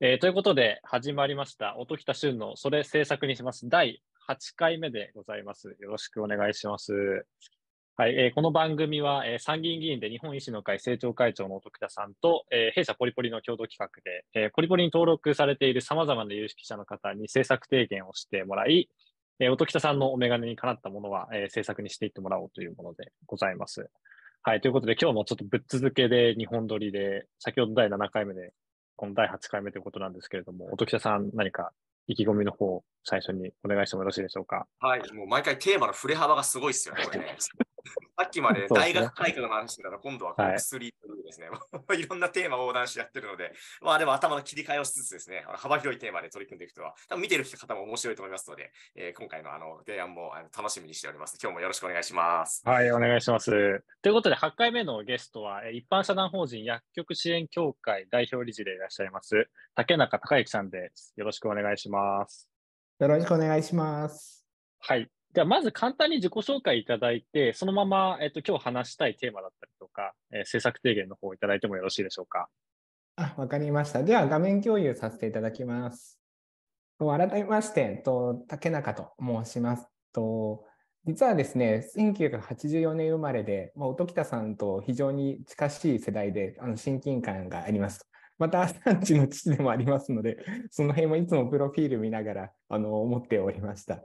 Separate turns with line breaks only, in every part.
えー、ということで、始まりました。音喜多俊のそれ制作にします。第8回目でございます。よろしくお願いします。はい、えー、この番組は、えー、参議院議員で日本維新の会政調会長の音喜多さんと、えー、弊社ポリポリの共同企画で、えー、ポリポリに登録されている様々な有識者の方に政策提言をしてもらい、え音喜多さんのお眼鏡にかなったものは、えー、政策にしていってもらおうというものでございます。はい、ということで、今日もちょっとぶっ続けで日本撮りで、先ほど第7回目でこの第8回目ということなんですけれども、音喜多さん、何か意気込みの方、最初にお願いしてもよろしいでしょうか。
はい、もう毎回テーマの振れ幅がすごいですよね、これね。さっきまで大学改革の話してたら、今度は薬というですね、はい、いろんなテーマを横断してやってるので、まあでも頭の切り替えをしつつですね、幅広いテーマで取り組んでいくとは、多分見てる方も面白いと思いますので、えー、今回のあの提案もあの楽しみにしております。今日もよろしくお願いします。
はい、お願いします。ということで、8回目のゲストは、一般社団法人薬局支援協会代表理事でいらっしゃいます、竹中隆之さんです。よろしくお願いします。
よろしくお願いします。
はい。じゃあ、まず簡単に自己紹介いただいて、そのまま、えっと、今日話したいテーマだったりとか、えー、政策提言の方をいただいてもよろしいでしょうか。
あ、わかりました。では、画面共有させていただきます。改めまして、と竹中と申します。と実はですね、1984年生まれで、まあ、音喜多さんと非常に近しい世代で、あの親近感があります。また、産地の父でもありますので、その辺もいつもプロフィール見ながら、あの、思っておりました。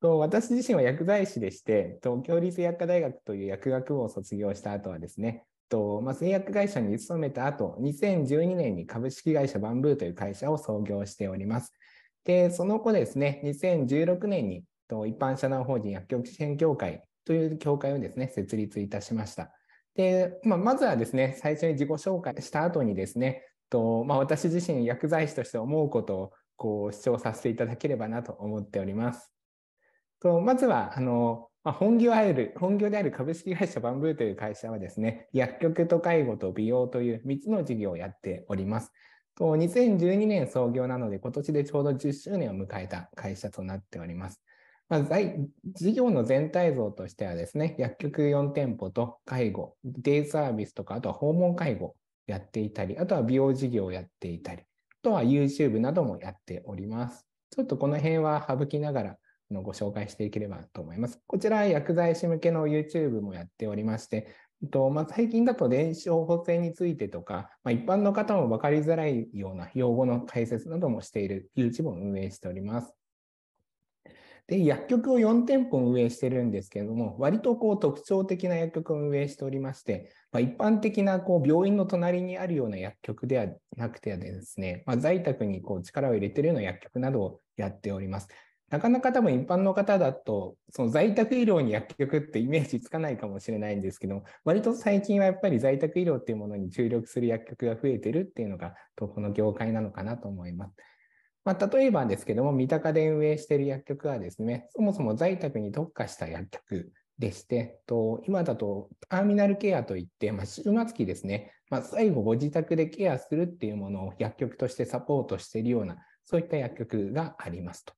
と私自身は薬剤師でして、東京立薬科大学という薬学部を卒業した後はですね、とまあ、製薬会社に勤めた後、2012年に株式会社バンブーという会社を創業しております。で、その後ですね、2016年にと一般社団法人薬局支援協会という協会をですね、設立いたしました。で、まあ、まずはですね、最初に自己紹介した後にですね、とまあ、私自身薬剤師として思うことをこう主張させていただければなと思っております。とまずはあのまあ、本業ある本業である株式会社バンブーという会社はですね、薬局と介護と美容という3つの事業をやっております。と2012年創業なので、今年でちょうど10周年を迎えた会社となっております。まあ、事業の全体像としてはですね、薬局4店舗と介護、デイサービスとか、あとは訪問介護やっていたり、あとは美容事業をやっていたり、あとは YouTube などもやっております。ちょっとこの辺は省きながらのご紹介していければと思います。こちら、薬剤師向けの YouTube もやっておりまして、とまあ、最近だと電子処方箋についてとか、まあ、一般の方も分かりづらいような用語の解説などもしている YouTube を運営しております。で薬局を4店舗運営してるんですけれども、割とこう特徴的な薬局を運営しておりまして、まあ、一般的なこう病院の隣にあるような薬局ではなくてですね、まあ、在宅にこう力を入れてるような薬局などをやっております。なかなか多分一般の方だと、その在宅医療に薬局ってイメージつかないかもしれないんですけど、割と最近はやっぱり在宅医療っていうものに注力する薬局が増えてるっていうのが、東この業界なのかなと思います。まあ、例えばですけども、三鷹で運営している薬局はですね、そもそも在宅に特化した薬局でして、と今だとターミナルケアといって、まあ、末期ですね、まあ、最後ご自宅でケアするっていうものを薬局としてサポートしているような、そういった薬局がありますと。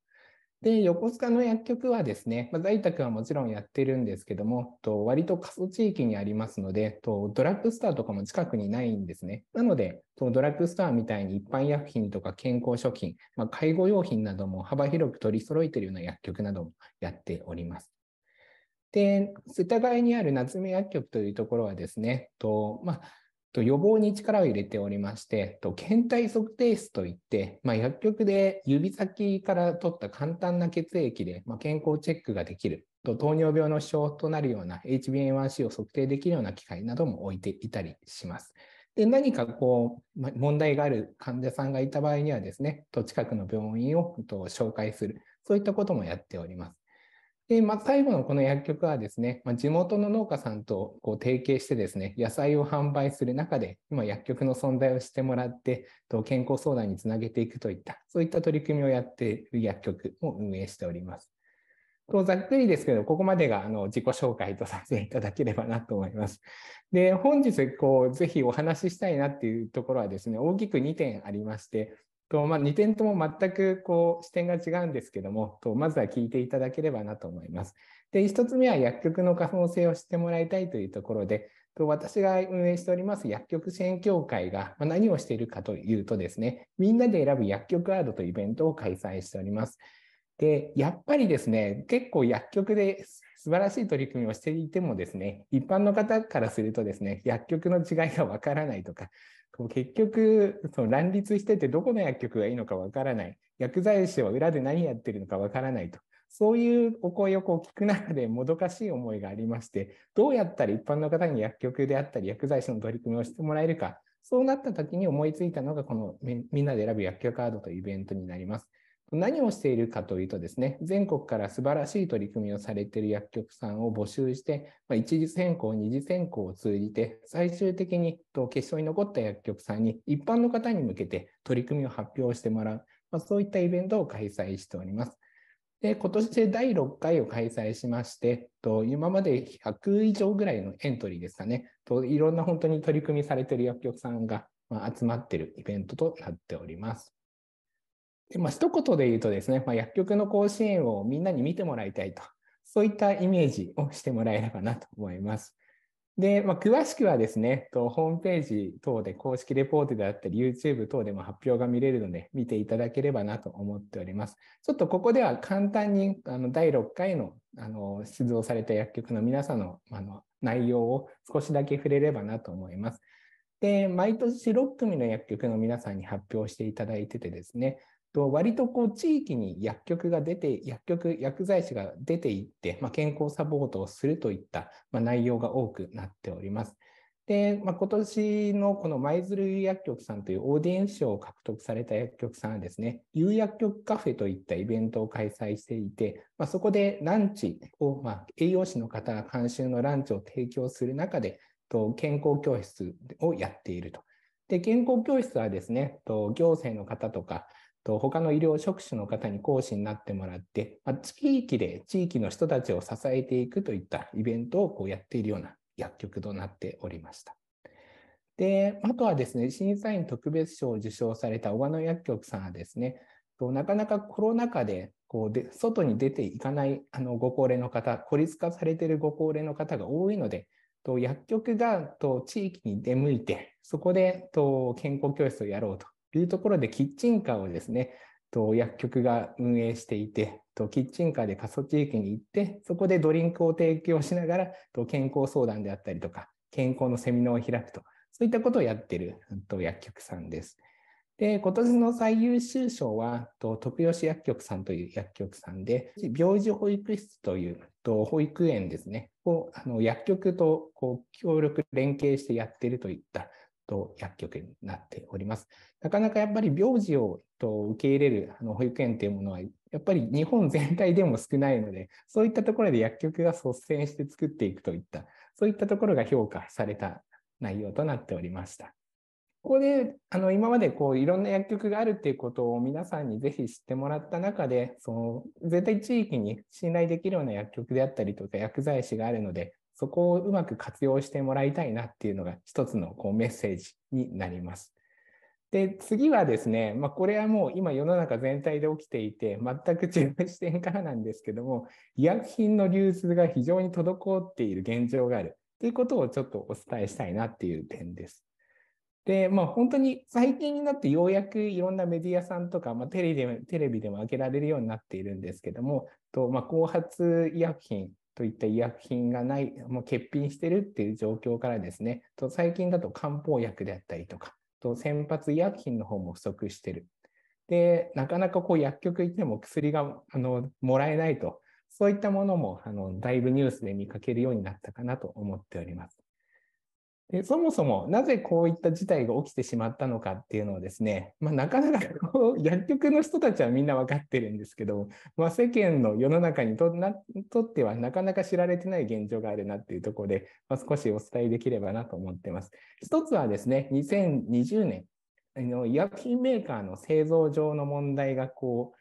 で、横須賀の薬局はですね、まあ、在宅はもちろんやってるんですけども、と割と過疎地域にありますのでと、ドラッグストアとかも近くにないんですね。なので、とドラッグストアみたいに一般薬品とか健康食品、まあ、介護用品なども幅広く取り揃えているような薬局などもやっております。で、世田谷にある夏目薬局というところはですね、とまあ、と予防に力を入れておりまして、と検体測定室といって、まあ、薬局で指先から取った簡単な血液で、まあ、健康チェックができると、糖尿病の主張となるような HbA1c を測定できるような機械なども置いていたりします。で何かこう、まあ、問題がある患者さんがいた場合にはですね、と近くの病院をと紹介する、そういったこともやっております。で、まあ、最後のこの薬局はですね、まあ、地元の農家さんとこう提携してですね、野菜を販売する中で、今薬局の存在をしてもらって、と健康相談につなげていくといった、そういった取り組みをやっている薬局を運営しております。とざっくりですけど、ここまでがあの自己紹介とさせていただければなと思います。で、本日こう、ぜひお話ししたいなっていうところはですね、大きく2点ありまして、とまあ、2点とも全くこう視点が違うんですけどもと、まずは聞いていただければなと思います。で、1つ目は薬局の可能性を知ってもらいたいというところで、と私が運営しております薬局支援協会が何をしているかというとですね、みんなで選ぶ薬局アードというイベントを開催しております。で、やっぱりですね、結構薬局で素晴らしい取り組みをしていてもですね、一般の方からするとですね、薬局の違いがわからないとか、こう結局その乱立しててどこの薬局がいいのかわからない薬剤師は裏で何やってるのかわからないとそういうお声をこう聞く中でもどかしい思いがありましてどうやったら一般の方に薬局であったり薬剤師の取り組みをしてもらえるかそうなった時に思いついたのがこのみんなで選ぶ薬局カードというイベントになります。何をしているかというとですね、全国から素晴らしい取り組みをされている薬局さんを募集して、まあ、一次選考、二次選考を通じて、最終的に決勝に残った薬局さんに一般の方に向けて取り組みを発表してもらう、まあ、そういったイベントを開催しております。で今年で第6回を開催しまして、と今まで100以上ぐらいのエントリーですかね、といろんな本当に取り組みされている薬局さんが集まっているイベントとなっております。でまあ一言で言うとですね、まあ、薬局の甲子園をみんなに見てもらいたいと、そういったイメージをしてもらえればなと思います。で、まあ、詳しくはですねと、ホームページ等で公式レポートであったり、YouTube 等でも発表が見れるので、見ていただければなと思っております。ちょっとここでは簡単にあの第6回のあの出場された薬局の皆さんのあの内容を少しだけ触れればなと思います。で、毎年6組の薬局の皆さんに発表していただいててですね、と割とこう地域に薬局が出て薬局薬剤師が出ていって、まあ、健康サポートをするといった、まあ、内容が多くなっております。で、まあ、今年のこの舞鶴薬局さんというオーディエンス賞を獲得された薬局さんはですね、有薬局カフェといったイベントを開催していて、まあ、そこでランチを、まあ、栄養士の方が監修のランチを提供する中で、と健康教室をやっていると。で、健康教室はですね、と行政の方とか、と他の医療職種の方に講師になってもらって、まあ、地域で地域の人たちを支えていくといったイベントをこうやっているような薬局となっておりました。で、あとはですね、審査員特別賞を受賞された小鹿野薬局さんはですね、なかなかコロナ禍でこうで外に出ていかないあのご高齢の方、孤立化されているご高齢の方が多いので、と薬局がと地域に出向いて、そこでと健康教室をやろうとというところで、キッチンカーをですね、と薬局が運営していて、とキッチンカーで過疎地域に行って、そこでドリンクを提供しながら、と健康相談であったりとか、健康のセミナーを開くと、そういったことをやっていると薬局さんです。で、今年の最優秀賞は、と徳吉薬局さんという薬局さんで、病児保育室というと保育園ですね、をあの薬局とこう協力連携してやっているといったと薬局になっております。なかなかやっぱり病児をと受け入れるあの保育園というものは、やっぱり日本全体でも少ないので、そういったところで薬局が率先して作っていくといった、そういったところが評価された内容となっておりました。ここであの今までこういろんな薬局があるっていうことを皆さんにぜひ知ってもらった中でその絶対地域に信頼できるような薬局であったりとか薬剤師があるのでそこをうまく活用してもらいたいなっていうのが一つのこうメッセージになります。で、次はですね、まあ、これはもう今世の中全体で起きていて、全く違う視点からなんですけども、医薬品の流通が非常に滞っている現状があるということをちょっとお伝えしたいなっていう点です。で、まあ本当に最近になってようやくいろんなメディアさんとか、まあ、テレビでも、テレビでも開けられるようになっているんですけども、とまあ、後発医薬品といった医薬品がない、もう欠品してるっていう状況からですね、と最近だと漢方薬であったりとか、と先発医薬品の方も不足してる。で、なかなかこう薬局行っても薬があのもらえないと、そういったものもあのだいぶニュースで見かけるようになったかなと思っております。でそもそもなぜこういった事態が起きてしまったのかっていうのをですね、まあ、なかなかこう薬局の人たちはみんな分かってるんですけど、まあ、世間の世の中にとってはなかなか知られてない現状があるなっていうところで、まあ、少しお伝えできればなと思ってます。一つはですね、2020年、あの医薬品メーカーの製造上の問題がこ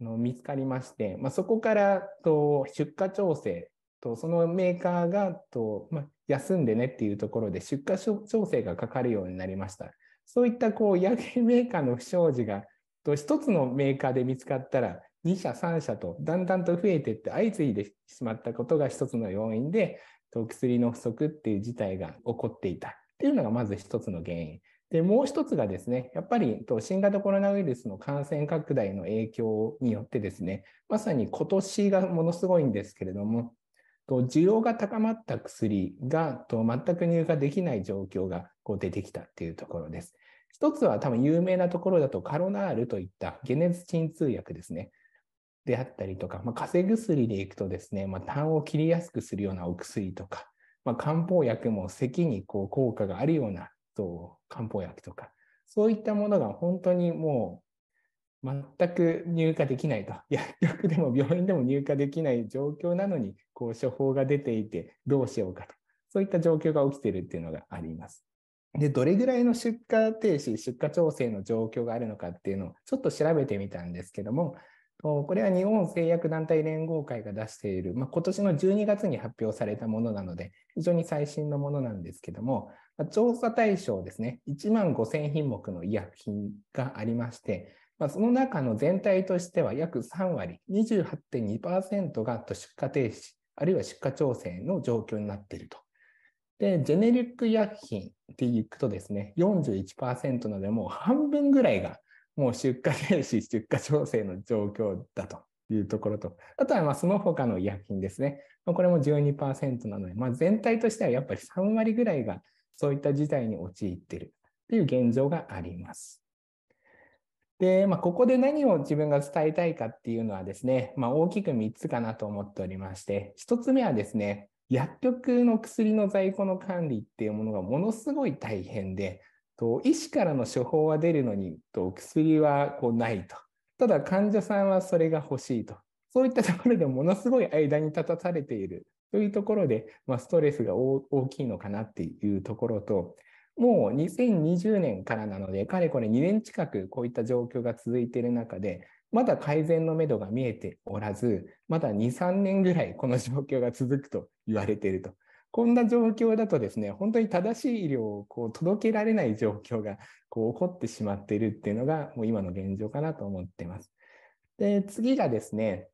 うの見つかりまして、まあ、そこからと出荷調整とそのメーカーがと、まあ休んでねっていうところで出荷調整がかかるようになりました。そういったこう薬品メーカーの不祥事が1つのメーカーで見つかったら2社3社とだんだんと増えてって相次いでしまったことが1つの要因で薬の不足っていう事態が起こっていたっていうのがまず1つの原因。でもう1つがですねやっぱり新型コロナウイルスの感染拡大の影響によってですねまさに今年がものすごいんですけれどもと需要が高まった薬がと全く入荷できない状況がこう出てきたっていうところです。一つは多分有名なところだとカロナールといった解熱鎮痛薬ですね。であったりとか、まあ、風邪薬でいくとですね、まあ、痰を切りやすくするようなお薬とか、まあ、漢方薬も咳にこう効果があるような漢方薬とか、そういったものが本当にもう全く入荷できないと、薬局でも病院でも入荷できない状況なのに、こう処方が出ていてどうしようかと、そういった状況が起きているっていうのがあります。で、どれぐらいの出荷停止、出荷調整の状況があるのかっていうのをちょっと調べてみたんですけども、これは日本製薬団体連合会が出している、まあ、今年の12月に発表されたものなので、非常に最新のものなんですけども、調査対象ですね、1万5000品目の医薬品がありまして、まあ、その中の全体としては約3割、28.2%が出荷停止、あるいは出荷調整の状況になっていると。で、ジェネリック医薬品っていくとですね、41%なので、もう半分ぐらいがもう出荷停止、出荷調整の状況だというところと、あとはまあその他の医薬品ですね、これも12%なので、まあ、全体としてはやっぱり3割ぐらいがそういった事態に陥っているという現状があります。で、まあ、ここで何を自分が伝えたいかっていうのはですね、まあ、大きく3つかなと思っておりまして、1つ目はですね、薬局の薬の在庫の管理っていうものがものすごい大変で、と医師からの処方は出るのにと薬はこうないと。ただ患者さんはそれが欲しいと。そういったところでものすごい間に立たされているというところで、まあ、ストレスが大きいのかなっていうところと、もう2020年からなので、かれこれ2年近くこういった状況が続いている中で、まだ改善のめどが見えておらず、まだ2、3年ぐらいこの状況が続くと言われていると。こんな状況だとですね、本当に正しい医療をこう届けられない状況がこう起こってしまっているっていうのが、もう今の現状かなと思っています。で、次がですね、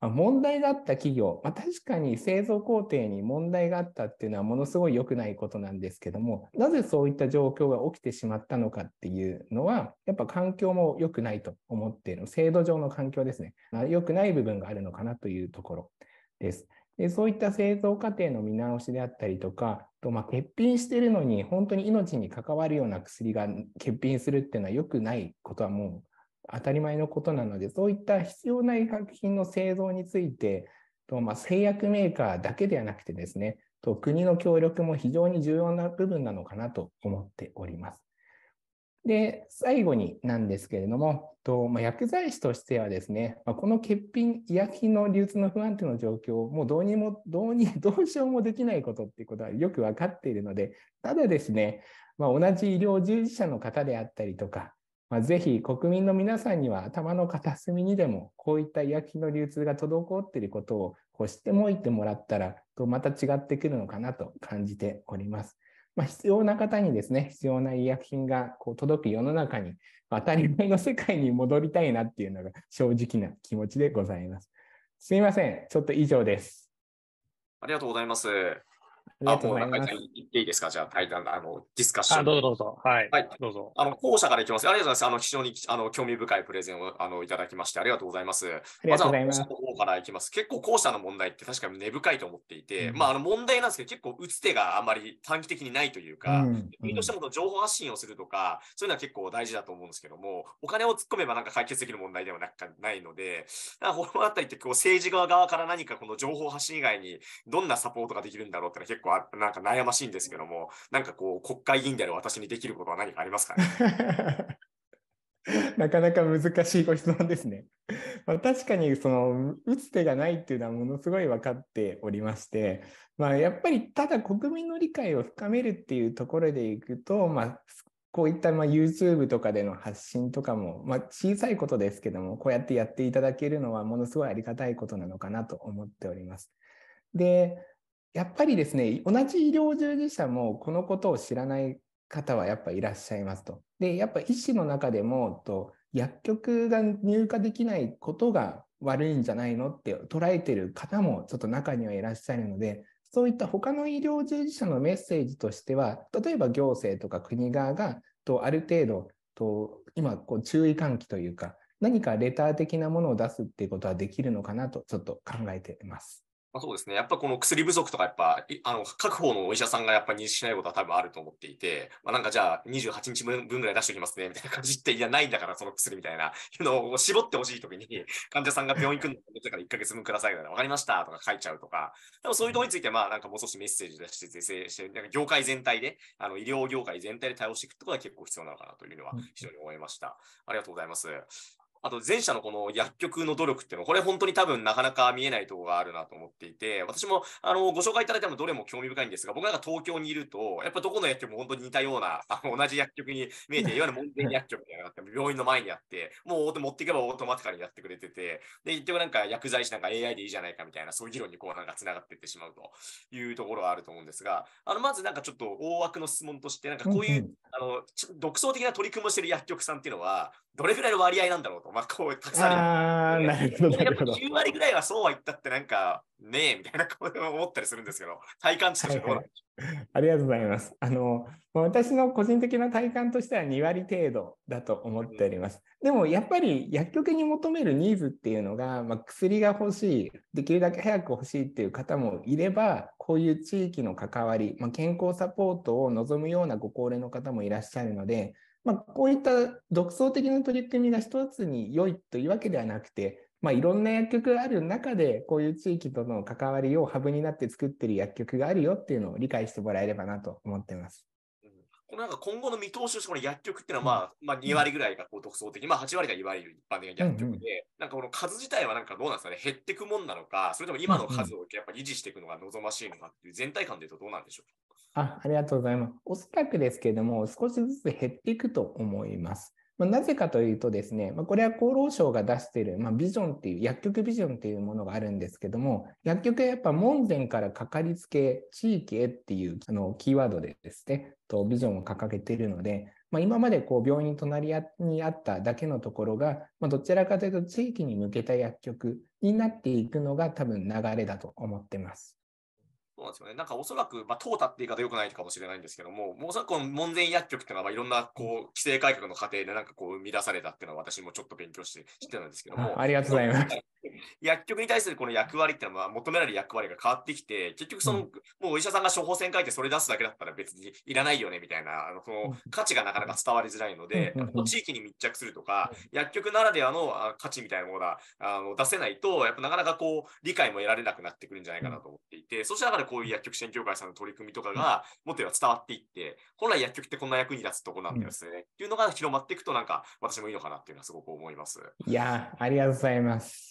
まあ、問題があった企業、まあ、確かに製造工程に問題があったっていうのはものすごい良くないことなんですけども、なぜそういった状況が起きてしまったのかっていうのは、やっぱ環境も良くないと思っている、制度上の環境ですね。まあ、良くない部分があるのかなというところです。でそういった製造過程の見直しであったりとか、とまあ、欠品してるのに本当に命に関わるような薬が欠品するっていうのは良くないことはもう当たり前のことなので、そういった必要な医薬品の製造について、とまあ、製薬メーカーだけではなくてですね、と国の協力も非常に重要な部分なのかなと思っております。で、最後になんですけれども、とまあ、薬剤師としてはですね、まあ、この欠品、医薬品の流通の不安定の状況もうどうにも、どうに、どうしようもできないことっていうことはよく分かっているので、ただですね、まあ、同じ医療従事者の方であったりとか、まあ、ぜひ国民の皆さんには頭の片隅にでもこういった医薬品の流通が滞っていることをこう知ってもいてもらったらとまた違ってくるのかなと感じております。まあ、必要な方にですね必要な医薬品がこう届く世の中に当たり前の世界に戻りたいなっていうのが正直な気持ちでございます。すみません、ちょっと以上です。
ありがとうございます。
あもう中井さん、
言っていいですかじゃあ、対談、あの、ディスカッション。どうぞどうぞ。はい。はい、どうぞ。あの、後者からいきます。ありがとうございます。あの、非常に、あの、興味深いプレゼンを、あの、いただきまして、ありがとうございます。ありがとうございます。まの方からいきます。結構、後者の問題って確かに根深いと思っていて、うん、まあ、あの、問題なんですけど、結構、打つ手があんまり短期的にないというか、国、うん、としても情報発信をするとか、そういうのは結構大事だと思うんですけども、お金を突っ込めばなんか解決できる問題ではなくないので、このあたりって、こう、政治側側から何かこの情報発信以外に、どんなサポートができるんだろうってのは結構結構なんか悩ましいんですけども、なんかこう、国会議員である私にできることは何かありますか
ね なかなか難しいご質問ですね。まあ、確かにその打つ手がないっていうのはものすごい分かっておりまして、まあ、やっぱりただ国民の理解を深めるっていうところでいくと、まあ、こういったま YouTube とかでの発信とかも、まあ、小さいことですけどもこうやってやっていただけるのはものすごいありがたいことなのかなと思っております。でやっぱりですね、同じ医療従事者もこのことを知らない方はやっぱいらっしゃいますと。で、やっぱ医師の中でもと、薬局が入荷できないことが悪いんじゃないのって捉えてる方もちょっと中にはいらっしゃるので、そういった他の医療従事者のメッセージとしては、例えば行政とか国側がとある程度と今こう注意喚起というか、何かレター的なものを出すっていうことはできるのかなとちょっと考えています。
まあ、そうですね。やっぱこの薬不足とか、やっぱ、あの、各方のお医者さんがやっぱ認識しないことは多分あると思っていて、まあ、なんかじゃあ28日分ぐらい出しておきますね、みたいな感じって、いや、ないんだから、その薬みたいな、いうのを絞ってほしいときに、患者さんが病院行くんだから1ヶ月分くださいから、わかりましたとか書いちゃうとか、でもそういうところについて、まあ、なんかもう少しメッセージ出して、是正して、なんか業界全体で、あの、医療業界全体で対応していくってことは結構必要なのかなというのは非常に思いました。ありがとうございます。あと前者のこの薬局の努力っていうのは、これ本当に多分なかなか見えないところがあるなと思っていて、私もあのご紹介いただいたのどれも興味深いんですが、僕なんか東京にいると、やっぱどこの薬局も本当に似たような、あの同じ薬局に見えて、いわゆる門前薬局みたいなのがあって、病院の前にあって、もう持っていけばオートマティカルにやってくれてて、で、言ってもなんか薬剤師なんか AI でいいじゃないかみたいな、そういう議論にこうなんか繋がっていってしまうというところはあると思うんですが、あのまずなんかちょっと大枠の質問として、なんかこういう、あの独創的な取り組みをしている薬局さんっていうのは、どれぐらいの割合なんだろうと。こまあ、こうたくさんある。やっぱ9割ぐらいはそうは言ったってなんか、ねえ、みたいなこと思ったりするんですけど、体感
としてどうなんでしょう、はいはい、ありがとうございます。あの、私の個人的な体感としては2割程度だと思っております。うん、でも、やっぱり薬局に求めるニーズっていうのが、まあ、薬が欲しい、できるだけ早く欲しいっていう方もいれば、こういう地域の関わり、まあ、健康サポートを望むようなご高齢の方もいらっしゃるので、まあ、こういった独創的な取り組みが一つに良いというわけではなくて、まあ、いろんな薬局がある中で、こういう地域との関わりをハブになって作ってる薬局があるよっていうのを理解してもらえればなと思ってます。
このなんか今後の見通しとして、の薬局っていうのは、まあ、まあ、2割ぐらいがこう独創的、まあ、8割がいわゆる一般的な薬局で、なんかこの数自体はなんかどうなんですかね、減っていくもんなのか、それとも今の数をやっぱ維持していくのが望ましいのかっていう全体感で言うとどうなんでしょう
か。あありがとうございます。おそらくですけれども、少しずつ減っていくと思います。まなぜかというとですね、まこれは厚労省が出している、まビジョンっていう、薬局ビジョンっていうものがあるんですけども、薬局はやっぱ門前からかかりつけ、地域へっていうあのキーワードでですね、とビジョンを掲げているので、ま今までこう病院隣にあっただけのところが、まどちらかというと地域に向けた薬局になっていくのが多分流れだと思ってます。
そうなんですよね。なんかおそらく、まあ、淘汰って言い方良くないかもしれないんですけども、もうおそらこの門前薬局っていうのは、まあ、いろんなこう、規制改革の過程でなんかこう、生み出されたっていうのは私もちょっと勉強して知ってたんですけども。ありがとうございます。薬局に対するこの役割っていうのは求められる役割が変わってきて、結局その、もうお医者さんが処方箋書いてそれ出すだけだったら別にいらないよねみたいな、あのその価値がなかなか伝わりづらいので、地域に密着するとか、薬局ならではの価値みたいなものがあの出せないと、やっぱなかなかこう理解も得られなくなってくるんじゃないかなと思っていて、そしたらこういう薬局支援協会さんの取り組みとかが、もっと伝わっていって、本来薬局ってこんな役に立つとこなんですね、っていうのが広まっていくと、なんか私もいいのかなっていうのはすごく思います。
いやありがとうございます。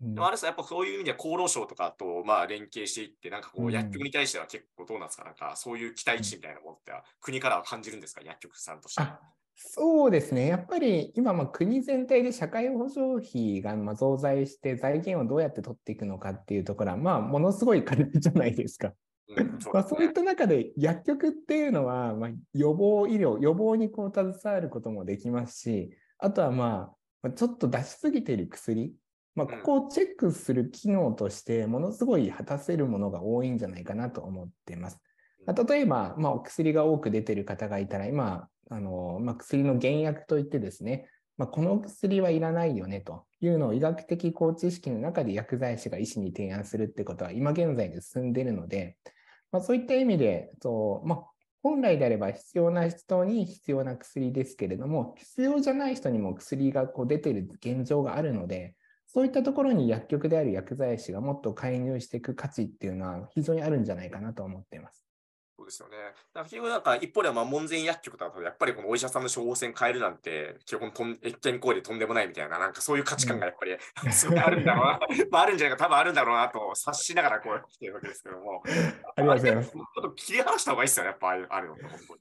で
もあれさ、やっぱそういう意味では厚労省とかとまあ連携していって、なんかこう薬局に対しては結構どうなんですか、なんかそういう期待値みたいなものって国からは感じるんですか、薬局さんとしては。
そうですね、やっぱり今、国全体で社会保障費がま増税して、財源をどうやって取っていくのかっていうところは、まあ、ものすごい軽いじゃないですか。うん、そう、ね、まあ、そういった中で薬局っていうのは、ま予防医療、予防にこう携わることもできますし、あとはまあ、ちょっと出しすぎている薬まあ、ここをチェックする機能として、ものすごい果たせるものが多いんじゃないかなと思っています。例えば、まあ、お薬が多く出てる方がいたら、今、あのまあ、薬の原薬といってですね、まあ、この薬はいらないよねというのを医学的高知識の中で薬剤師が医師に提案するってことは今現在で進んでいるので、まあ、そういった意味で、とまあ、本来であれば必要な人に必要な薬ですけれども、必要じゃない人にも薬がこう出ている現状があるので、そういったところに薬局である薬剤師がもっと介入していく価値っていうのは非常にあるんじゃないかなと思っています。
そうですよね。だ結局なんか一方ではまあ門前薬局だとやっぱりこのお医者さんの処方箋変えるなんて基本とん越見行為でとんでもないみたいななんかそういう価値観がやっぱり、うん、あるんだろうなまああるんじゃないか多分あるんだろうなと察しながらこう来てるわけですけどもありがとうございます。ちょっと切り離した方がいいですよねやっぱあるの本当に。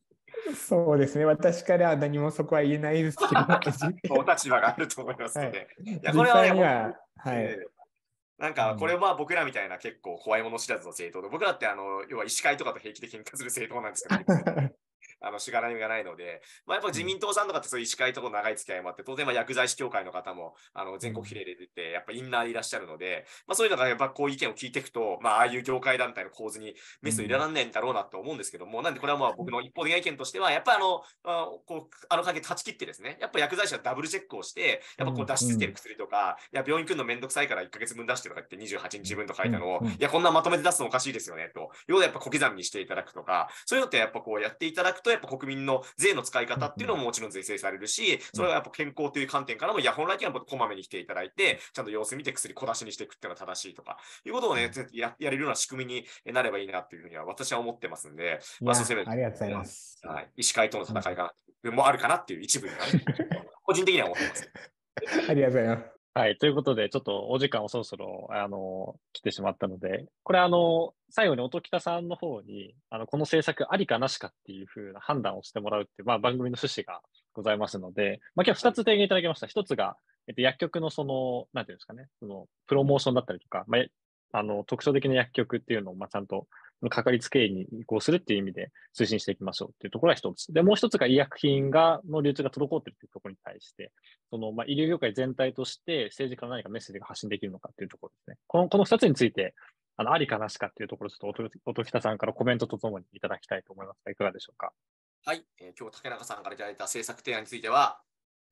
そうですね、私からは何もそこは言えないですけ
ど、お 立場があると思いますので、はい、いやこれは、ね、は、い、なんかこれは僕らみたいな結構怖いもの知らずの政党で、僕らってあの要は医師会とかと平気で喧嘩する政党なんですけど、あのしがらみがないので、まあ、やっぱ自民党さんとかってそういう医師会との長い付き合いもあって、当然まあ薬剤師協会の方もあの全国比例で出て、やっぱインナーいらっしゃるので、まあ、そういうのがやっぱこう意見を聞いていくと、まあ、ああいう業界団体の構図にメスをいらんないんだろうなと思うんですけども、なんでこれはまあ僕の一方的な意見としては、やっぱあの、あこうあの関係断ち切ってですね、やっぱ薬剤師はダブルチェックをして、やっぱこう出し続ける薬とか、いや病院来るのめんどくさいから1か月分出してとか言って28日分と書いたのを、いや、こんなまとめて出すのおかしいですよね、と要うやっぱ小刻みにしていただくとか、そういうのってやっぱこうやっていただくと、やっぱ国民の税の使い方っていうのももちろん税制されるし、それはやっぱ健康という観点からも、いや、本来的にはこまめに来ていただいて、ちゃんと様子見て薬小出しにしていくっていうのは正しいとか、いうことをね、ややれるような仕組みになればいいなっていうふうには私は思ってますんで、まあ、せありがとうございます。はい、医師会との戦いが、もあるかなっていう一部にね、個人的には思ってます。
ありがとうございます。
はい。ということで、ちょっとお時間をそろそろ、あの、来てしまったので、これ、あの、最後に音喜多さんの方に、あの、この制作ありかなしかっていうふうな判断をしてもらうっていう、まあ、番組の趣旨がございますので、まあ、今日2つ提言いただきました。1つが、えっと、薬局のその、なんていうんですかね、その、プロモーションだったりとか、まあ、あの、特徴的な薬局っていうのを、まあ、ちゃんとかかりつけ医に移行するっていう意味で推進していきましょうっていうところが一つ。で、もう一つが医薬品が、の流通が滞ってるっていうところに対して、その、まあ、医療業界全体として政治家の何かメッセージが発信できるのかっていうところですね。この、この二つについて、あの、ありかなしかっていうところ、ちょっと音喜多さんからコメントとともにいただきたいと思いますが、いかがでしょうか。
はい、えー、今日竹中さんからいただいた政策提案については、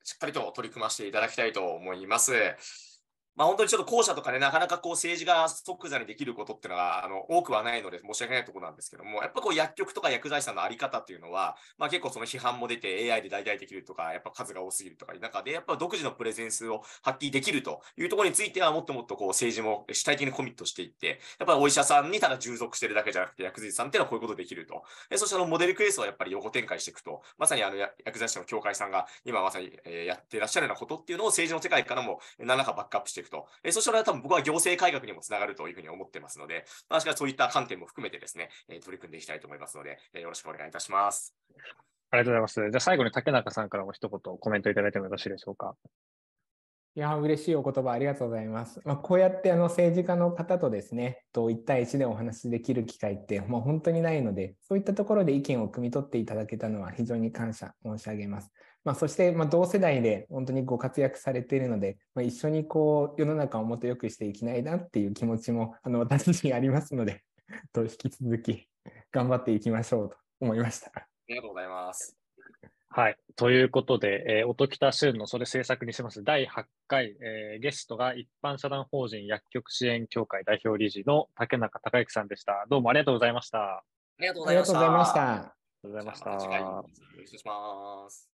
しっかりと取り組ませていただきたいと思います。まあ、本当にちょっと後者とかね、なかなかこう政治が即座にできることっていうのはあの多くはないので申し訳ないところなんですけども、やっぱこう薬局とか薬剤師さんのあり方っていうのは、まあ、結構その批判も出て AI で代替できるとか、やっぱ数が多すぎるとかいう中で、やっぱ独自のプレゼンスを発揮できるというところについては、もっともっとこう政治も主体的にコミットしていって、やっぱりお医者さんにただ従属してるだけじゃなくて、薬剤師さんっていうのはこういうことできると。でそしてあのモデルクースはやっぱり横展開していくと、まさにあの薬剤師の協会さんが今まさにやってらっしゃるようなことっていうのを政治の世界からも何らかバックアップしていくと。えそしたら多分僕は行政改革にもつながるというふうに思ってますので、まあ、しかしそういった観点も含めてですね、え取り組んでいきたいと思いますので、えよろしくお願いいたします。
ありがとうございます。じゃあ最後に竹中さんからも一言コメントいただいてもよろしいでしょうか。
いや、嬉しいお言葉ありがとうございます。まあ、こうやってあの政治家の方とですね、と1対1でお話しできる機会って、まあ、本当にないので、そういったところで意見を汲み取っていただけたのは非常に感謝申し上げます。まあ、そして、まあ同世代で本当にご活躍されているので、まあ、一緒にこう世の中をもっと良くしていきないなっていう気持ちもあの私自身ありますので と引き続き頑張っていきましょうと思いました。あ
りがとうございます。はい。と
いうことで、えー、音北旬のそれ制作にします第8回、えー、ゲストが一般社団法人薬局支援協会代表理事の竹中隆之さんでした。どうもありがとうございました。ありがとうございました。ありがとうございました。ありがとうございました。よろしくお願いします。